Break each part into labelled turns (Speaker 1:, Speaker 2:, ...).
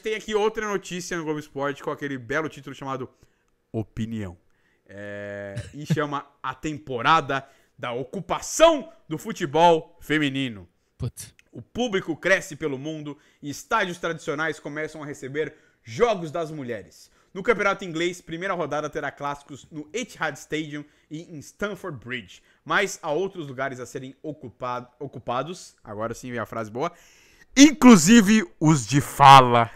Speaker 1: tem aqui outra notícia no Globo Esporte com aquele belo título chamado Opinião. É, e chama A Temporada da Ocupação do Futebol Feminino. Putz. O público cresce pelo mundo e estádios tradicionais começam a receber Jogos das Mulheres. No campeonato inglês, primeira rodada terá clássicos no Etihad Stadium e em Stamford Bridge, mas há outros lugares a serem ocupado, ocupados. Agora sim vem a frase boa. Inclusive os de fala.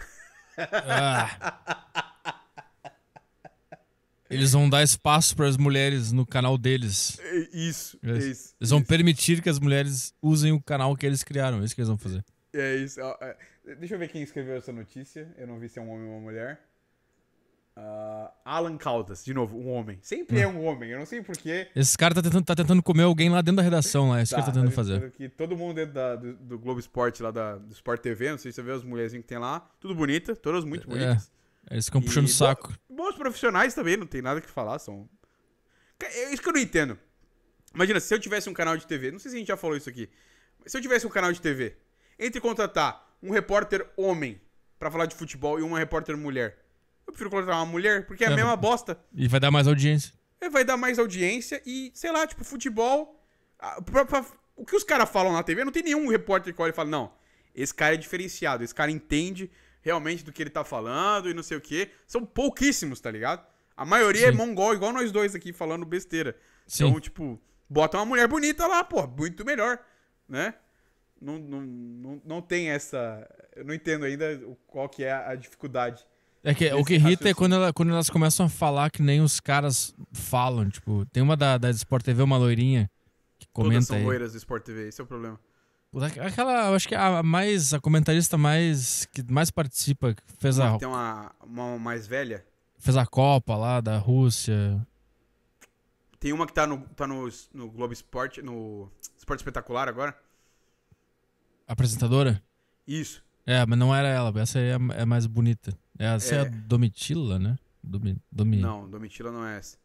Speaker 1: Ah. Eles vão
Speaker 2: dar espaço para as mulheres no canal deles. É isso, é eles, é isso. Eles vão isso. permitir que as mulheres usem o canal que eles criaram. É isso que eles vão fazer.
Speaker 1: É isso. É, deixa eu ver quem escreveu essa notícia. Eu não vi se é um homem ou uma mulher. Uh, Alan Caldas, de novo, um homem. Sempre é hum. um homem, eu não sei porquê.
Speaker 2: Esse cara tá tentando, tá tentando comer alguém lá dentro da redação, lá. Isso tá, que ele tá, tá tentando tá fazer.
Speaker 1: Que todo mundo dentro da, do, do, Globo Esporte, lá da, do Sport TV, não sei se você vê as mulherzinhas que tem lá, tudo bonita, todas muito é, bonitas. É, eles ficam puxando o saco. Bons profissionais também, não tem nada que falar, são. É isso que eu não entendo. Imagina, se eu tivesse um canal de TV, não sei se a gente já falou isso aqui, se eu tivesse um canal de TV, entre contratar um repórter homem para falar de futebol e uma repórter mulher eu prefiro contratar uma mulher, porque é a tá mesma bosta.
Speaker 2: E vai dar mais audiência.
Speaker 1: É, vai dar mais audiência e, sei lá, tipo, futebol. A, pra, pra, o que os caras falam na TV, não tem nenhum repórter que olha e fala, não, esse cara é diferenciado, esse cara entende realmente do que ele tá falando e não sei o quê. São pouquíssimos, tá ligado? A maioria é Sim. é mongol, igual nós dois aqui, falando besteira. Sim. Então, tipo, bota uma mulher bonita lá, pô, muito melhor, né? Não, não, não, não tem essa... Eu não entendo ainda qual que é a dificuldade é que, o que irrita é
Speaker 2: quando, ela, quando elas começam a falar que nem os caras falam. Tipo, tem uma da, da Sport TV, uma loirinha, que comenta. Todas são loiras
Speaker 1: do Sport TV, esse é o problema.
Speaker 2: É aquela, acho que é a mais, a comentarista mais, que mais participa, que fez a... Tem
Speaker 1: uma, uma mais velha?
Speaker 2: Fez a Copa lá, da Rússia.
Speaker 1: Tem uma que tá no, tá no, no Globo Esporte, no Esporte Espetacular agora.
Speaker 2: Apresentadora? Isso. É, mas não era ela, essa aí é, é mais bonita. Essa é, é, é a Domitila, né? Domi, Domi...
Speaker 1: Não, Domitila não é essa.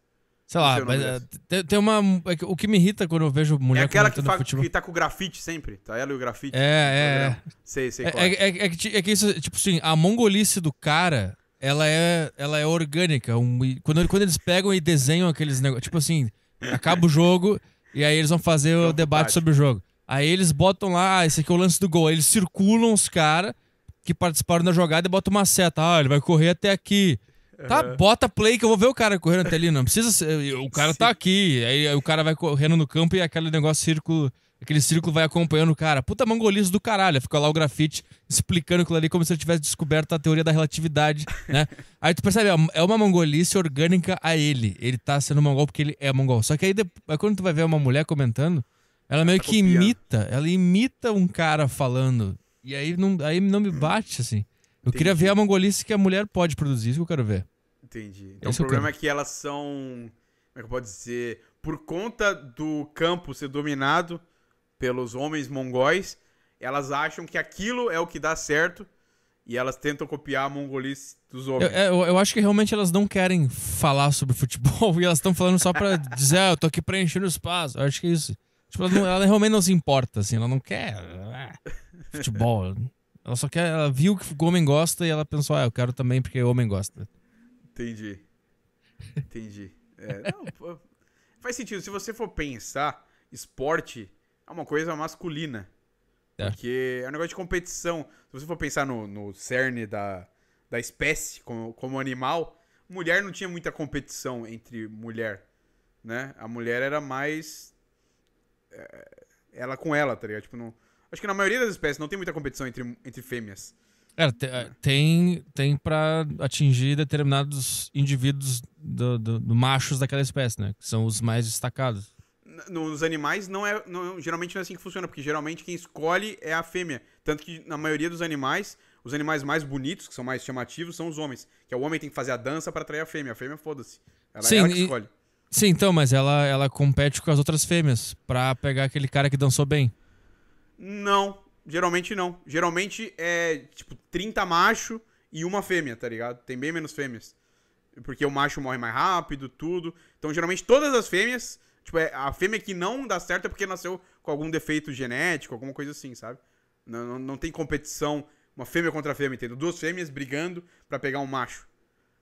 Speaker 2: Sei lá, sei mas é, tem, tem, uma. É o que me irrita quando eu vejo mulher. É aquela que, que
Speaker 1: tá com grafite sempre. Tá ela e o grafite. É, é. Sei, sei. É, é. É, é, que, é, que, isso, tipo assim, a
Speaker 2: mongolice do cara, ela é, ela é orgânica. Um, quando, quando eles pegam e desenham aqueles negócios. Tipo assim, acaba o jogo e aí eles vão fazer o debate sobre o jogo. Aí eles botam lá, ah, esse aqui é o lance do gol. Aí eles circulam os caras que participaram da jogada e bota uma seta. Ah, ele vai correr até aqui. Uhum. Tá, bota play que eu vou ver o cara correndo até ali. Não precisa. Ser, eh, o cara Sim. tá aqui. Aí o cara vai correndo no campo e aquele negócio círculo. Aquele círculo vai acompanhando o cara. Puta mangolice do caralho. Fica lá o grafite explicando aquilo ali como se ele tivesse descoberto a teoria da relatividade, né? Aí tu percebe, é, é uma mongolice orgânica a ele. Ele tá sendo mongol porque ele é mongol. Só que aí, depois, quando tu vai ver uma mulher comentando, ela meio tá que imita. Ela imita um cara falando. E aí não, aí não me bate, assim. Eu Entendi. queria ver a mongolice que a mulher pode produzir, isso que eu quero ver.
Speaker 1: Entendi. Então Esse é o problema é que elas são. Como é que pode dizer? Por conta do campo ser dominado pelos homens mongóis, elas acham que aquilo é o que dá certo e elas tentam copiar a mongolice dos homens. Eu,
Speaker 2: é, eu, eu acho que realmente elas não querem falar sobre futebol e elas estão falando só para dizer, ah, eu tô aqui preenchendo espaço. Eu acho que é isso. Tipo, ela, não, ela, realmente não se importa, assim, ela não quer futebol. ela só quer, ela viu que o homem gosta e ela pensou, ah, eu quero também porque o homem gosta.
Speaker 1: Entendi. Entendi. É, não, faz sentido. Se você for pensar, esporte é uma coisa masculina. É. Porque é um negócio de competição. Se você for pensar no, no cerne da, da espécie como, como animal, mulher não tinha muita competição entre mulher. Né? A mulher era mais. É, ela com ela, tá ligado? Tipo, não, Acho que na maioria das espécies não tem muita competição entre, entre fêmeas.
Speaker 2: é, tem, tem para atingir determinados indivíduos do, do, do, machos daquela espécie, né? Que são os mais destacados.
Speaker 1: Nos animais não é. Não, geralmente não é assim que funciona, porque geralmente quem escolhe é a fêmea. Tanto que na maioria dos animais, os animais mais bonitos, que são mais chamativos, são os homens. Que é o homem tem que fazer a dança para atrair a fêmea. A fêmea, foda-se. Ela é Sim, é ela que escolhe.
Speaker 2: Sim, então, mas ela, ela compete com as outras fêmeas para pegar aquele cara que dançou bem.
Speaker 1: Não, geralmente não. Geralmente é tipo 30 macho e uma fêmea, tá ligado? Tem bem menos fêmeas. Porque o macho morre mais rápido, tudo. Então, geralmente, todas as fêmeas. Tipo, é, a fêmea que não dá certo é porque nasceu com algum defeito genético, alguma coisa assim, sabe? Não, não, não tem competição, uma fêmea contra a fêmea, entendeu? Duas fêmeas brigando para pegar um macho.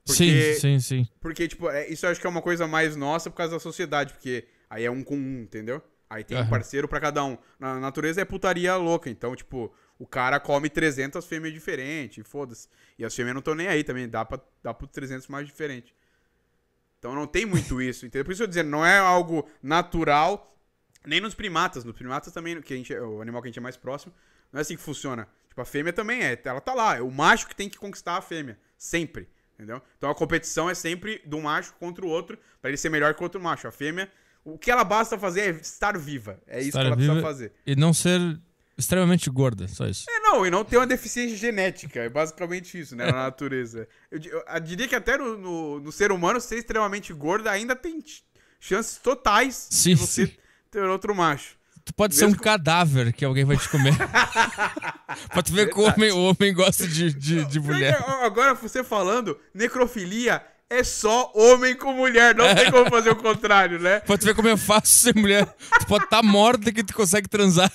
Speaker 1: Porque, sim, sim, sim. Porque, tipo, é, isso eu acho que é uma coisa mais nossa por causa da sociedade, porque aí é um com um, entendeu? Aí tem uhum. um parceiro para cada um. Na natureza é putaria louca, então, tipo, o cara come 300 fêmeas diferentes, foda-se. E as fêmeas não estão nem aí também, dá pra, dá pro 300 mais diferente. Então não tem muito isso, entendeu? Por isso eu dizendo, não é algo natural, nem nos primatas. Nos primatas também, que a gente, é, o animal que a gente é mais próximo, não é assim que funciona. Tipo, a fêmea também é, ela tá lá, é o macho que tem que conquistar a fêmea, sempre, entendeu? Então a competição é sempre do macho contra o outro, para ele ser melhor que o outro macho. A fêmea o que ela basta fazer é estar viva. É isso estar que ela precisa fazer.
Speaker 2: E não ser extremamente gorda, só isso.
Speaker 1: É, não, e não ter uma deficiência genética. É basicamente isso, né? Na natureza. Eu, eu, eu diria que até no, no, no, ser humano, ser extremamente gorda ainda tem chances totais sim, de você sim. ter outro macho. Tu pode Mesmo ser um
Speaker 2: cadáver que alguém vai te comer.
Speaker 1: pra tu ver Verdade. como o homem, o homem gosta de, de, de mulher. Agora você falando, necrofilia é só homem com mulher. Não tem como fazer o contrário, né?
Speaker 2: Pode ver como é fácil ser mulher. Tu pode estar tá morta que tu consegue transar.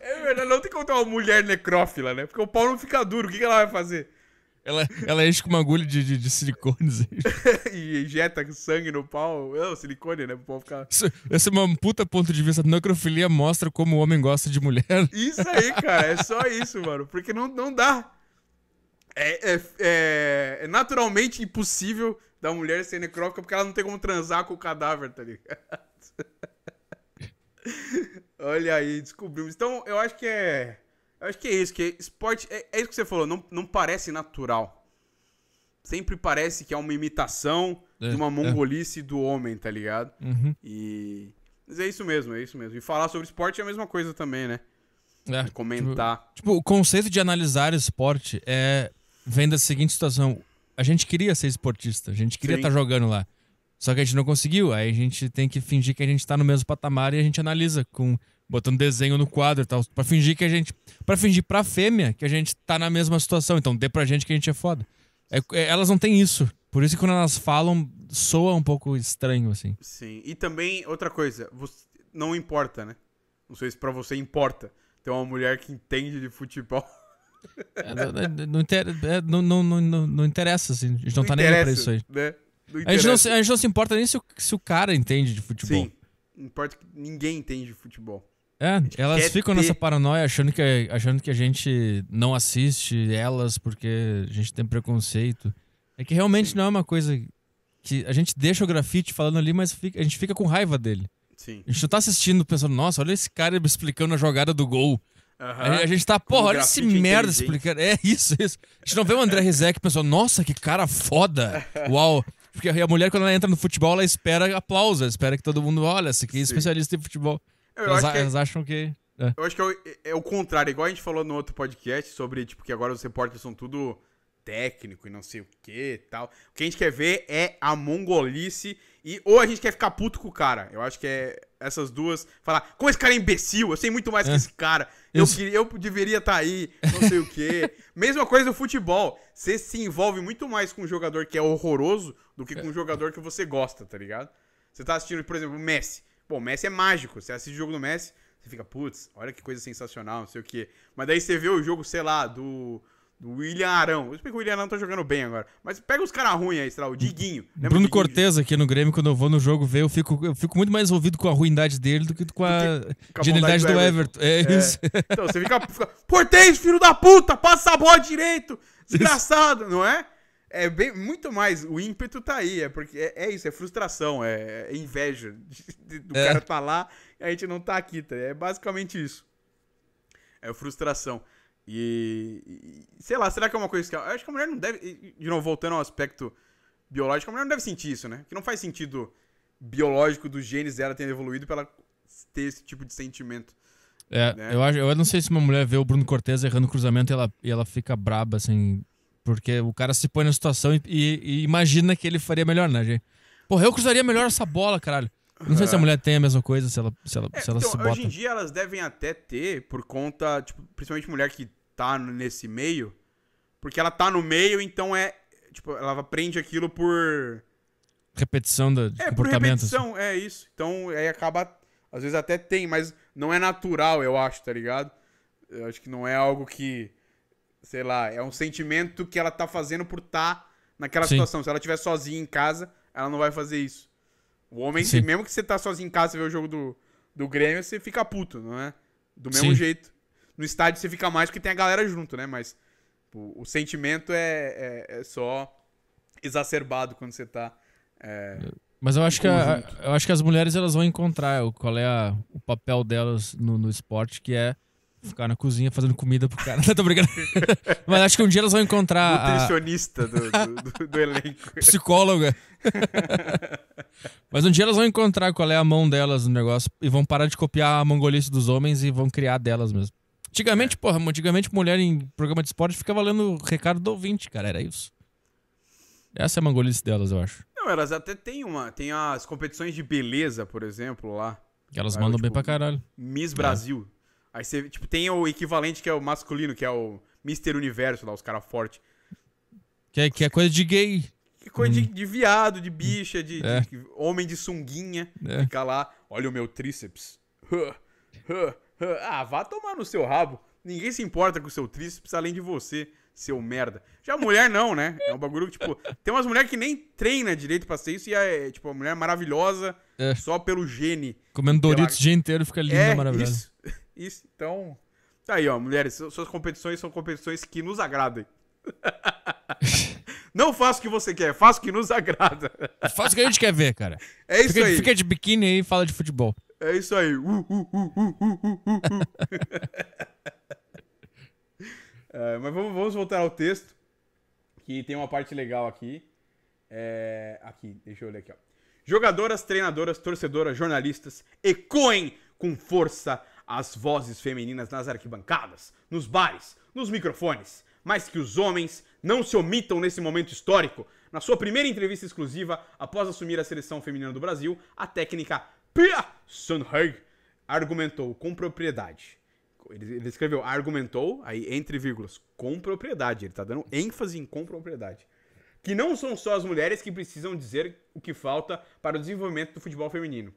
Speaker 1: É verdade, não tem como ter uma mulher necrófila, né? Porque o pau não fica duro, o que, que ela vai fazer? Ela,
Speaker 2: ela enche com uma agulha de, de, de silicones.
Speaker 1: Assim. e injeta sangue no pau. Não, é, silicone, né? Pro pau ficar... Isso,
Speaker 2: esse é um puta ponto de vista. Necrofilia mostra como o homem gosta de mulher.
Speaker 1: Isso aí, cara. É só isso, mano. Porque não, não dá. É, é, é, naturalmente impossível da mulher ser necrófica porque ela não tem como transar com o cadáver, tá ligado? Olha aí, descobrimos. Então, eu acho que é. Eu acho que é isso, que esporte. É, é, isso que você falou, não, não parece natural. Sempre parece que é uma imitação é, de uma é. mongolice do homem, tá ligado? Uhum. E. Mas é isso mesmo, é isso mesmo. E falar sobre esporte é a mesma coisa também, né? É, comentar. Tipo,
Speaker 2: tipo, o conceito de analisar esporte é vem da seguinte situação: a gente queria ser esportista, a gente queria estar tá jogando lá. Só que a gente não conseguiu. Aí a gente tem que fingir que a gente está no mesmo patamar e a gente analisa com botando desenho no quadro e tal, para fingir que a gente, para fingir para fêmea que a gente tá na mesma situação. Então dê pra gente que a gente é foda. É, é, elas não têm isso. Por isso que quando elas falam, soa um pouco estranho assim.
Speaker 1: Sim. E também outra coisa, você, não importa, né? Não sei se para você importa. ter uma mulher que entende de futebol é,
Speaker 2: não, inter... É, não, não, não, não, interessa, assim. A gente não, não tá nem pra isso aí. Né? A, gente não, a gente não se importa nem se o, se o cara entende de futebol. Sim,
Speaker 1: não importa que ninguém entende de futebol. É, elas ficam ter... nessa
Speaker 2: paranoia achando que, achando que a gente não assiste elas porque a gente tem preconceito. É que realmente Sim. não é uma coisa que a gente deixa o grafite falando ali, mas fica, a gente fica com raiva dele. Sim. A gente não tá assistindo pensando, nossa, olha esse cara explicando a jogada do gol. Uhum. A gente tá, porra, olha esse merda explicando. É isso, isso. A gente não vê o André Rizek pessoal nossa, que cara foda. Uau. Porque a mulher, quando ela entra no futebol, ela espera aplausos, espera que todo mundo olha, esse aqui é especialista em futebol. Eu elas, acho que... É- elas acham que. É. Eu
Speaker 1: acho que é, é o contrário, igual a gente falou no outro podcast sobre, tipo, que agora os repórteres são tudo técnico e não sei o que tal. O que a gente quer ver é a mongolice e ou a gente quer ficar puto com o cara. Eu acho que é, essas duas, falar, como esse cara é imbecil, eu sei muito mais que é. esse cara. Eu, eu, eu deveria estar tá aí, não sei o quê. Mesma coisa do futebol. Você se envolve muito mais com um jogador que é horroroso do que com é. um jogador que você gosta, tá ligado? Você tá assistindo, por exemplo, o Messi. Bom, o Messi é mágico. Você assiste o jogo do Messi, você fica, putz, olha que coisa sensacional, não sei o quê. Mas daí você vê o jogo, sei lá, do o William Arão. Eu explico que o William Arão tá jogando bem agora. Mas pega os caras ruins aí, sei lá, o Diguinho. Bruno
Speaker 2: Cortez aqui no Grêmio, quando eu vou no jogo ver, eu fico, eu fico muito mais envolvido com a ruindade dele do que com a, a genialidade do Everton. Do Everton. É, é, isso.
Speaker 1: Então, você fica, fica. Cortez, filho da puta! Passa a bola direito! Desgraçado, não é? É bem, muito mais. O ímpeto tá aí. É, porque é, é isso, é frustração, é, é inveja de, de, do é. cara tá lá e a gente não tá aqui, tá? É basicamente isso. É frustração. E, e, Sei lá, será que é uma coisa que. Eu acho que a mulher não deve. De novo, voltando ao aspecto biológico, a mulher não deve sentir isso, né? Que não faz sentido biológico dos genes dela ter evoluído pra ela ter esse tipo de sentimento.
Speaker 2: É, né? eu, acho, eu não sei se uma mulher vê o Bruno Cortez errando o cruzamento e ela, e ela fica braba, assim. Porque o cara se põe na situação e, e, e imagina que ele faria melhor, né, gente?
Speaker 1: Porra, eu cruzaria melhor essa bola, caralho. Não sei se a é.
Speaker 2: mulher tem a mesma coisa, se ela se, ela, é, se, ela então, se bota. Hoje em
Speaker 1: dia elas devem até ter, por conta, tipo, principalmente mulher que tá nesse meio, porque ela tá no meio, então é. Tipo, ela aprende aquilo por.
Speaker 2: Repetição da
Speaker 1: é, Por assim. repetição, é isso. Então aí acaba. Às vezes até tem, mas não é natural, eu acho, tá ligado? Eu acho que não é algo que. Sei lá, é um sentimento que ela tá fazendo por estar tá naquela Sim. situação. Se ela estiver sozinha em casa, ela não vai fazer isso. O homem, Sim. mesmo que você tá sozinho em casa e vê o jogo do, do Grêmio, você fica puto, não é? Do mesmo Sim. jeito. No estádio você fica mais porque tem a galera junto, né? Mas o, o sentimento é, é, é, só exacerbado quando você tá. É, Mas eu acho, que a,
Speaker 2: eu acho que as mulheres elas vão encontrar qual é a, o papel delas no, no esporte, que é ficar na cozinha fazendo comida pro cara. Não, tô brincando. Mas acho que um dia elas vão encontrar. Nutricionista a... do,
Speaker 1: do, do, elenco. Psicóloga.
Speaker 2: Mas um dia elas vão encontrar qual é a mão delas no negócio e vão parar de copiar a mongolice dos homens e vão criar delas mesmo. Antigamente, é. porra, antigamente mulher em programa de esporte ficava lendo o recado do ouvinte, cara. Era isso. Essa é a mongolice delas, eu acho.
Speaker 1: Não, elas até tem uma. Tem as competições de beleza, por exemplo, lá.
Speaker 2: Elas mandam tipo, bem pra caralho.
Speaker 1: Miss é. Brasil. É. Aí você, tipo, tem o equivalente que é o masculino, que é o Mister Universo lá, os caras fortes.
Speaker 2: Que é, que é coisa de gay. Que coisa hum. de,
Speaker 1: de, viado, de bicha, de, é. de homem de sunguinha. É. Ficar lá, olha o meu tríceps. Ah, vá tomar no seu rabo. Ninguém se importa com o seu tríceps além de você, seu merda. Já mulher não, né? É um bagulho que, tipo, tem umas mulheres que nem treina direito pra ser isso e é, é, tipo, uma mulher maravilhosa é. só pelo gene. Comendo Doritos pela... o dia inteiro fica linda, é, maravilhosa. Isso. Isso, então, tá aí, ó, mulheres, suas competições são competições que nos agradem. Não faça o que você quer, faça o que nos agrada. Faça o que a gente quer ver, cara. É isso fica, aí. Fica de
Speaker 2: biquíni aí e fala de futebol.
Speaker 1: É isso aí. Uh, uh, uh, é, mas vamos, vamos, voltar ao texto, que tem uma parte legal aqui. É, aqui, deixa eu olhar aqui. Ó. Jogadoras, treinadoras, torcedoras, jornalistas, ecoem com força as vozes femininas nas arquibancadas, nos bares, nos microfones, mas que os homens não se omitam nesse momento histórico. Na sua primeira entrevista exclusiva após assumir a seleção feminina do Brasil, a técnica Pia Sundhage argumentou com propriedade. Ele, escreveu argumentou, aí entre vírgulas, com propriedade. Ele está dando ênfase em com propriedade. Que não são só as mulheres que precisam dizer o que falta para o desenvolvimento do futebol feminino.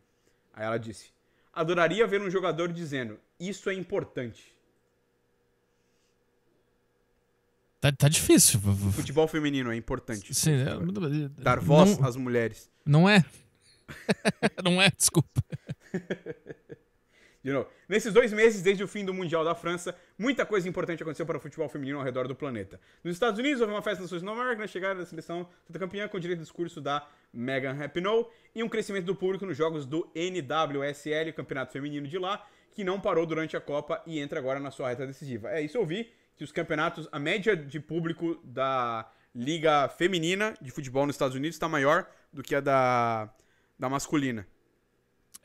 Speaker 1: Aí ela disse: adoraria ver um jogador dizendo: Isso é importante.
Speaker 2: Tá, tá difícil.
Speaker 1: Futebol feminino é importante. Sim, é... Dar voz não, às mulheres. Não é. não é, desculpa. De novo, nesses dois meses, desde o fim do Mundial da França, muita coisa importante aconteceu para o futebol feminino ao redor do planeta. Nos Estados Unidos, houve uma festa nas Nova York né? na chegada da seleção campeã com o direito de discurso da Megan Rapinoe e um crescimento do público nos jogos do NWSL, o campeonato feminino de lá, que não parou durante a Copa e entra agora na sua reta decisiva. É isso, eu vi que os campeonatos, a média de público da Liga Feminina de Futebol nos Estados Unidos está maior do que a da, da masculina.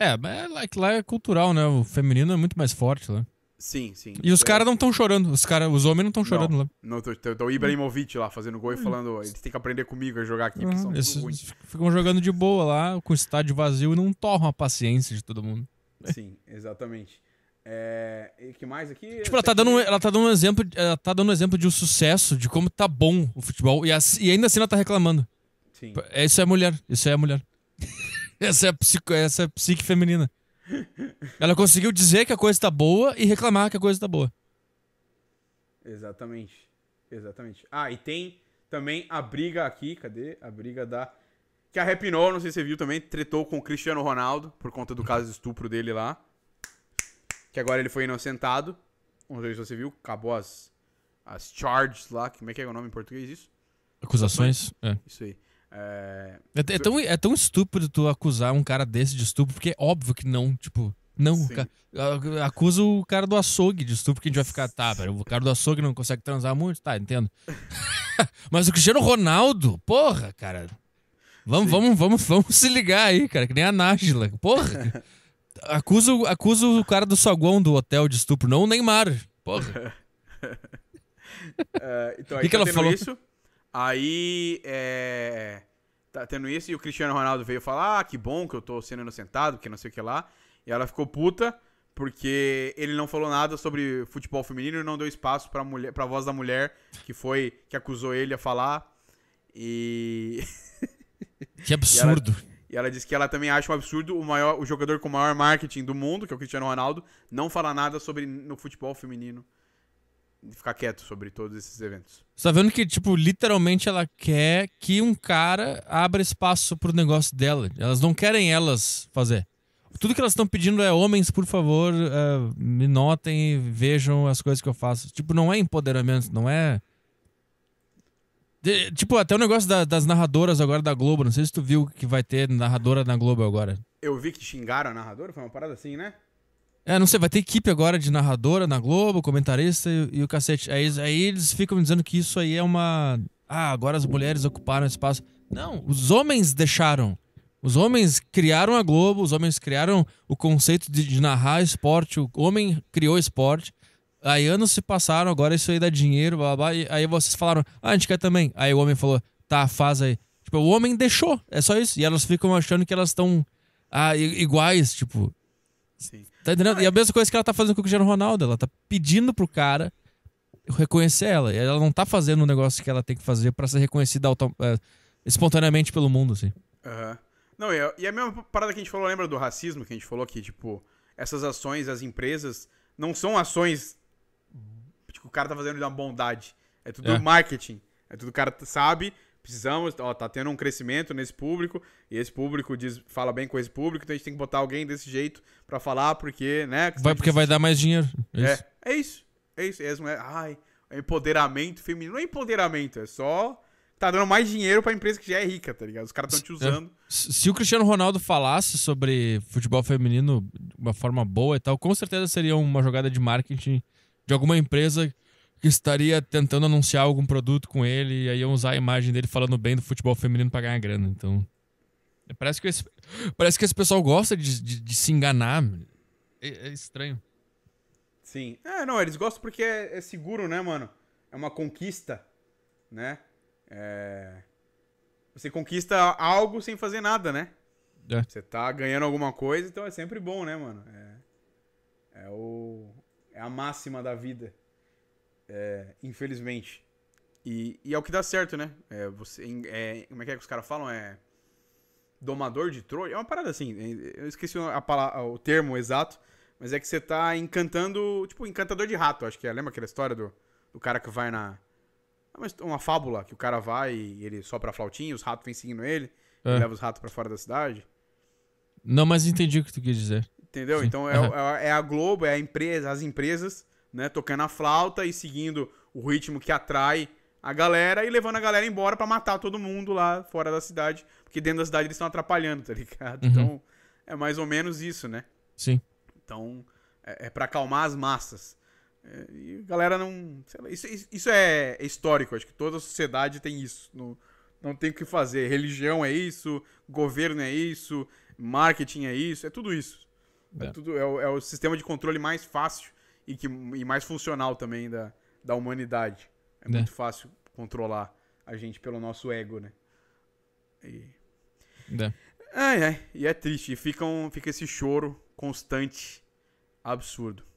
Speaker 2: É, mas é lá é cultural, né? O feminino é muito mais forte lá. Sim, sim. E os é. caras não estão chorando, os, cara, os homens não estão chorando não, lá.
Speaker 1: Não, tô, tô, o Ibrahimovic lá fazendo gol e hum. falando, eles têm que aprender comigo a jogar aqui, porque uhum. são eles, ruins.
Speaker 2: Ficam jogando de boa lá, com o estádio vazio e não torram a paciência de todo mundo.
Speaker 1: Sim, exatamente. É, e que mais aqui? Tipo, ela tá, dando,
Speaker 2: ela tá dando um exemplo, ela tá dando um exemplo de um sucesso, de como tá bom o futebol, e, assim, e ainda assim ela tá reclamando. Sim. É, isso é mulher, isso é mulher. Essa é a, psico, essa é a psique feminina. Ela conseguiu dizer que a coisa tá boa e reclamar que a coisa tá boa.
Speaker 1: Exatamente. Exatamente. Ah, e tem também a briga aqui, cadê? A briga da. Que a Rapinol, não sei se você viu também, tretou com o Cristiano Ronaldo por conta do caso de estupro dele lá. Que agora ele foi inocentado. Não sei se você viu, acabou as, as charges lá. Como é que é o nome em português isso? Acusações? É. Isso aí. É... É, é, tão,
Speaker 2: é tão estúpido tu acusar um cara desse de estupro, porque é óbvio que não, tipo. Não, ca... acusa o cara do açougue de estupro, que a gente vai ficar, tá, pera, o cara do açougue não consegue transar muito, tá, entendo. Mas o Cristiano Ronaldo, porra, cara. Vamos, vamos, vamos, vamos se ligar aí, cara, que nem a Nájila, porra. acusa, acusa o cara do saguão do hotel de estupro, não o Neymar,
Speaker 1: porra. uh, então, aí, que, que ela falou? Isso? Aí é, tá tendo isso e o Cristiano Ronaldo veio falar: ah, que bom que eu tô sendo inocentado, porque não sei o que lá. E ela ficou puta porque ele não falou nada sobre futebol feminino e não deu espaço para mulher, para voz da mulher que foi que acusou ele a falar. E que absurdo. E ela, e ela disse que ela também acha um absurdo o maior o jogador com o maior marketing do mundo, que é o Cristiano Ronaldo, não falar nada sobre no futebol feminino ficar quieto sobre todos esses eventos. Você tá vendo que,
Speaker 2: tipo, literalmente ela quer que um cara abra espaço pro negócio dela. Elas não querem elas fazer. Tudo que elas estão pedindo é homens, por favor, uh, me notem vejam as coisas que eu faço. Tipo, não é empoderamento, não é. De, tipo, até o negócio da, das narradoras agora da Globo. Não sei se tu viu que vai ter narradora na Globo agora.
Speaker 1: Eu vi que xingaram a narradora, foi uma parada assim, né?
Speaker 2: É, não sei, vai ter equipe agora de narradora na Globo, comentarista e, e o cacete. Aí, aí eles ficam dizendo que isso aí é uma. Ah, agora as mulheres ocuparam espaço. Não, os homens deixaram. Os homens criaram a Globo, os homens criaram o conceito de, de narrar esporte, o homem criou esporte. Aí anos se passaram, agora isso aí dá dinheiro, blá, blá, blá, aí vocês falaram, ah, a gente quer também. Aí o homem falou, tá, faz aí. Tipo, o homem deixou, é só isso. E elas ficam achando que elas estão ah, iguais, tipo. Sim. Tá entendendo? E a é mesma coisa que ela tá fazendo com o Cristiano Ronaldo. Ela tá pedindo pro cara reconhecer ela. E ela não tá fazendo o um negócio que ela tem que fazer para ser reconhecida é, espontaneamente pelo mundo, assim.
Speaker 1: Uhum. Não, e a, é, e a mesma parada que a gente falou, lembra do racismo que a gente falou que, tipo, essas ações, as empresas, não são ações que tipo, o cara tá fazendo de uma bondade. É tudo é. marketing. É tudo o cara sabe, precisamos, ó, tá tendo um crescimento nesse público, e esse público diz, fala bem com esse público, então a gente tem que botar alguém desse jeito para falar, porque, né? Vai
Speaker 2: porque vai dar mais dinheiro.
Speaker 1: É, isso. é, isso. É isso. É isso. É, ai, é empoderamento feminino. Não é empoderamento, é só. Tá dando mais dinheiro pra empresa que já é rica, tá ligado? Os caras estão te é. usando.
Speaker 2: se o Cristiano Ronaldo falasse sobre futebol feminino de uma forma boa e tal, com certeza seria uma jogada de marketing de alguma empresa que estaria tentando anunciar algum produto com ele e aí iam usar a imagem dele falando bem do futebol feminino para ganhar grana. Então, é, parece que esse, parece que esse pessoal gosta de, de, de se enganar. É, é, estranho.
Speaker 1: Sim. É, não, eles gostam porque é, é seguro, né, mano? É uma conquista, né? É... Você conquista algo sem fazer nada, né? É. Você tá ganhando alguma coisa, então é sempre bom, né, mano? É, é, o... é a máxima da vida. É, infelizmente. E, e, é o que dá certo, né? É, você, é, como é que é que os caras falam? É. Domador de Troia? É uma parada assim. É, eu esqueci a palavra, o termo exato. Mas é que você tá encantando. Tipo, encantador de rato, acho que é. Lembra aquela história do, do cara que vai na. É uma fábula que o cara vai e ele sopra a flautinha, os ratos vêm seguindo ele, é. ele leva os ratos para fora da cidade.
Speaker 2: Não, mas entendi o que tu quis dizer. Entendeu? Sim. Então é, uhum.
Speaker 1: é, a Globo, é a empresa, as empresas né, tocando a flauta e seguindo o ritmo que atrai a galera e levando a galera embora para matar todo mundo lá fora da cidade, porque dentro da cidade eles estão atrapalhando, tá ligado? Uhum. Então, é mais ou menos isso, né? Sim. Então, é, é para acalmar as massas. É, e a galera não. Lá, isso, isso é histórico, acho que toda a sociedade tem isso. não não tem o que fazer. Religião é isso, governo é isso, marketing é isso, é tudo isso. É, é tudo, é o, é o sistema de controle mais fácil e, que, e mais funcional também da, da humanidade. É, né. muito fácil controlar a gente pelo nosso ego, né? E... É. Ah, é. E é triste. E fica, um, fica esse choro constante, absurdo.